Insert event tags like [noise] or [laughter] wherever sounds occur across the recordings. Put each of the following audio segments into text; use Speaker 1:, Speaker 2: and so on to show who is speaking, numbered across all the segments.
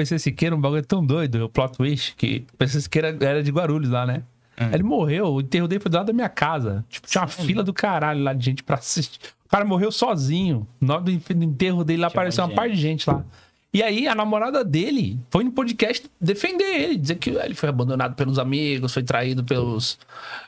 Speaker 1: PC Siqueira, um bagulho tão doido, o plot twist, que o PC Siqueira era de Guarulhos lá, né? Hum. Ele morreu, o enterro dele foi do lado da minha casa. Tipo, tinha uma fila do caralho lá de gente pra assistir. O cara morreu sozinho. no do enterro dele lá tinha apareceu uma parte de gente lá. E aí a namorada dele foi no podcast defender ele, dizer que ele foi abandonado pelos amigos, foi traído pelos,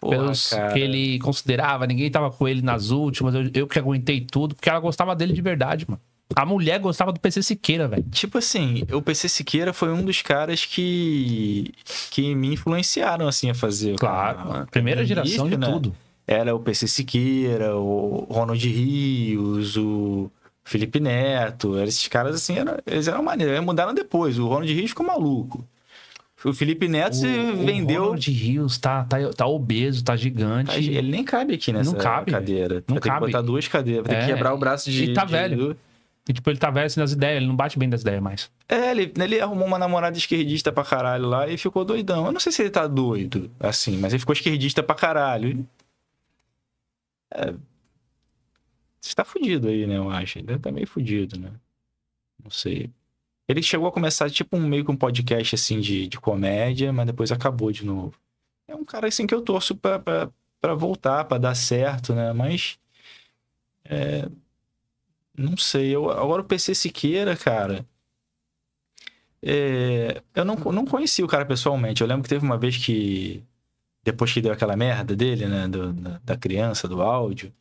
Speaker 1: Porra, pelos que ele considerava, ninguém tava com ele nas últimas, eu, eu que aguentei tudo, porque ela gostava dele de verdade, mano. A mulher gostava do PC Siqueira, velho. Tipo assim, o PC Siqueira foi um dos caras que que
Speaker 2: me influenciaram assim a fazer. Claro, a ah, primeira geração de né? tudo. Era o PC Siqueira, o Ronald Rios, o Felipe Neto, esses caras assim, eram, eles eram maneiros, eles mudaram depois. O Ronald Rios ficou maluco. O Felipe Neto o, vendeu. O Ronald
Speaker 1: Rios tá, tá, tá obeso, tá gigante. Tá, ele nem cabe aqui nessa não cabe, cadeira. Não Vai cabe. Tem que botar duas cadeiras, vai é, ter que é, quebrar o braço de. E tá de... velho. E, tipo, ele tá velho assim, das ideias, ele não bate bem das ideias mais. É, ele,
Speaker 2: ele arrumou uma namorada esquerdista pra caralho lá e ficou doidão. Eu não sei se ele tá doido, assim, mas ele ficou esquerdista pra caralho. É. Você tá fudido aí, né, eu acho. Ele tá meio fudido, né? Não sei. Ele chegou a começar, tipo, um, meio que um podcast, assim, de, de comédia, mas depois acabou de novo. É um cara, assim, que eu torço pra, pra, pra voltar, pra dar certo, né? Mas. É não sei. Eu, agora o PC Siqueira, cara. É, eu não, não conheci o cara pessoalmente. Eu lembro que teve uma vez que. Depois que deu aquela merda dele, né? Do, da, da criança, do áudio.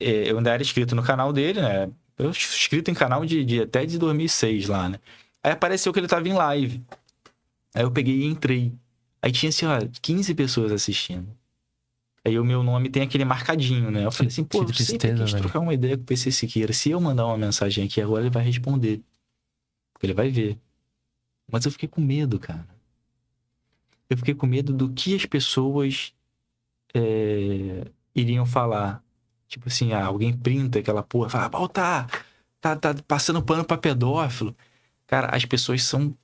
Speaker 2: É, eu ainda era inscrito no canal dele, né? Eu inscrito em canal de, de até de 2006 lá, né? Aí apareceu que ele tava em live. Aí eu peguei e entrei. Aí tinha, assim, ó, 15 pessoas assistindo. Aí o meu nome tem aquele marcadinho, né? Eu falei assim, pô, que eu sempre quis velho. trocar uma ideia com o PC Siqueira. Se eu mandar uma mensagem aqui agora, ele vai responder. Porque ele vai ver. Mas eu fiquei com medo, cara. Eu fiquei com medo do que as pessoas é, iriam falar. Tipo assim, ah, alguém printa aquela porra, fala, ah, tá, tá, tá passando pano pra pedófilo. Cara, as pessoas são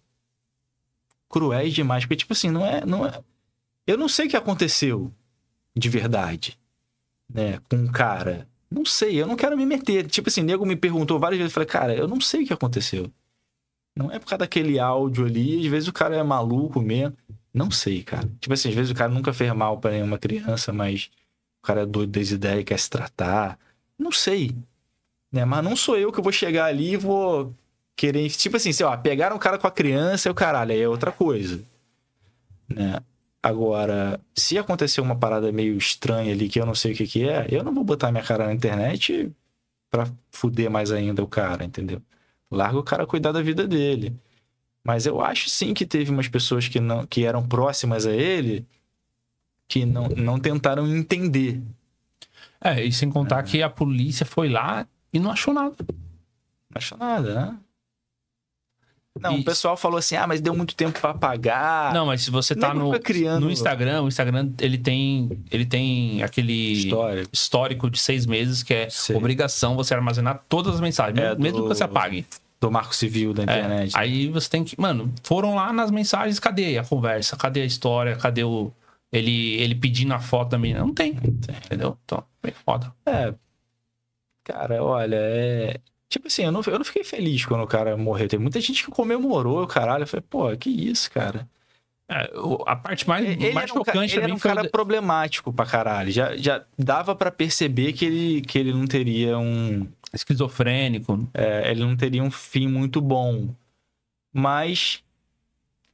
Speaker 2: cruéis demais. Porque, tipo assim, não é, não é. Eu não sei o que aconteceu de verdade, né? Com um cara. Não sei, eu não quero me meter. Tipo assim, nego me perguntou várias vezes, eu falei, cara, eu não sei o que aconteceu. Não é por causa daquele áudio ali, às vezes o cara é maluco mesmo. Não sei, cara. Tipo assim, às vezes o cara nunca fez mal para nenhuma criança, mas o cara é doido das ideias e quer se tratar. Não sei. Né? Mas não sou eu que vou chegar ali e vou querer. Tipo assim, sei lá, pegaram o cara com a criança e o caralho, aí é outra coisa. Né? Agora, se acontecer uma parada meio estranha ali que eu não sei o que, que é, eu não vou botar minha cara na internet para fuder mais ainda o cara, entendeu? Larga o cara cuidar da vida dele. Mas eu acho sim que teve umas pessoas que não que eram próximas a ele
Speaker 1: que não, não tentaram entender. É, e sem contar é. que a polícia foi lá e não achou nada. Não achou nada, né? Não, e... o pessoal
Speaker 2: falou assim, ah, mas deu muito tempo para pagar. Não, mas se você tá no, criando... no Instagram,
Speaker 1: o Instagram ele tem, ele tem aquele histórico, histórico de seis meses que é Sim. obrigação você armazenar todas as mensagens, é, mesmo do... que você apague. Do marco civil da é, internet. É, aí você tem que. Mano, foram lá nas mensagens, cadê a conversa? Cadê a história? Cadê o. Ele, ele pedindo a foto da menina? Não tem. Não tem. Entendeu? Então, bem foda.
Speaker 2: É. Cara, olha, é Tipo assim, eu não, eu não fiquei feliz quando o cara morreu. Tem muita gente que comemorou, caralho. Eu falei, pô, que isso, cara. É, a parte mais, ele mais era um, chocante ele era um cara problemático pra caralho. Já, já dava para perceber que ele, que ele não teria um. Esquizofrênico. É, ele não teria um fim muito bom. Mas.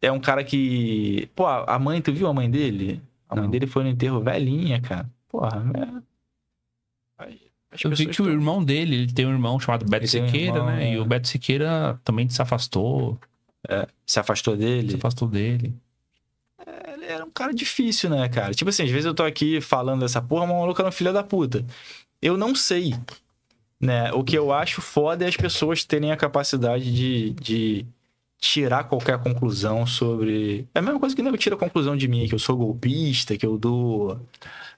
Speaker 2: É um cara que. Pô, a mãe, tu viu a mãe dele? A mãe dele
Speaker 1: foi no enterro velhinha, cara.
Speaker 2: Porra, é.
Speaker 1: As eu vi que estão... o irmão dele, ele tem um irmão chamado Beto ele Siqueira, um irmão, né? É. E o Beto Siqueira também se afastou. É, se afastou dele? Se afastou dele.
Speaker 2: É, ele era um
Speaker 1: cara difícil, né, cara?
Speaker 2: Tipo assim, às vezes eu tô aqui falando dessa porra, mas o maluco era um filho da puta. Eu não sei, né? O que eu acho foda é as pessoas terem a capacidade de, de tirar qualquer conclusão sobre. É a mesma coisa que nego tira conclusão de mim, que eu sou golpista, que eu
Speaker 1: dou.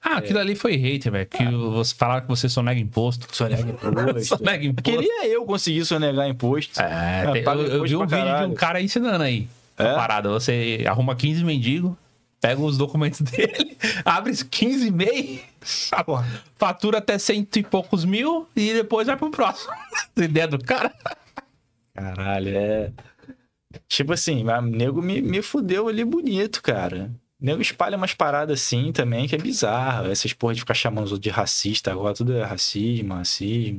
Speaker 1: Ah, é. aquilo é... ali foi hater, velho. Que ah. você falaram que você só nega imposto. nega [laughs] imposto. nega imposto. Queria eu conseguir negar imposto. É, é tem... eu, eu, vi um vídeo de um cara ensinando aí. É? Parada, você arruma 15 mendigos, pega os documentos [laughs] dele, abre 15 e meio, ah, fatura até cento e poucos mil e depois vai pro próximo. [laughs] Ideia do cara.
Speaker 2: Caralho, é. Tipo assim, o nego me, me fudeu ali bonito, cara. O nego espalha umas paradas assim também que é bizarro. Essas porra de ficar chamando os outros de racista agora, tudo é racismo, racismo.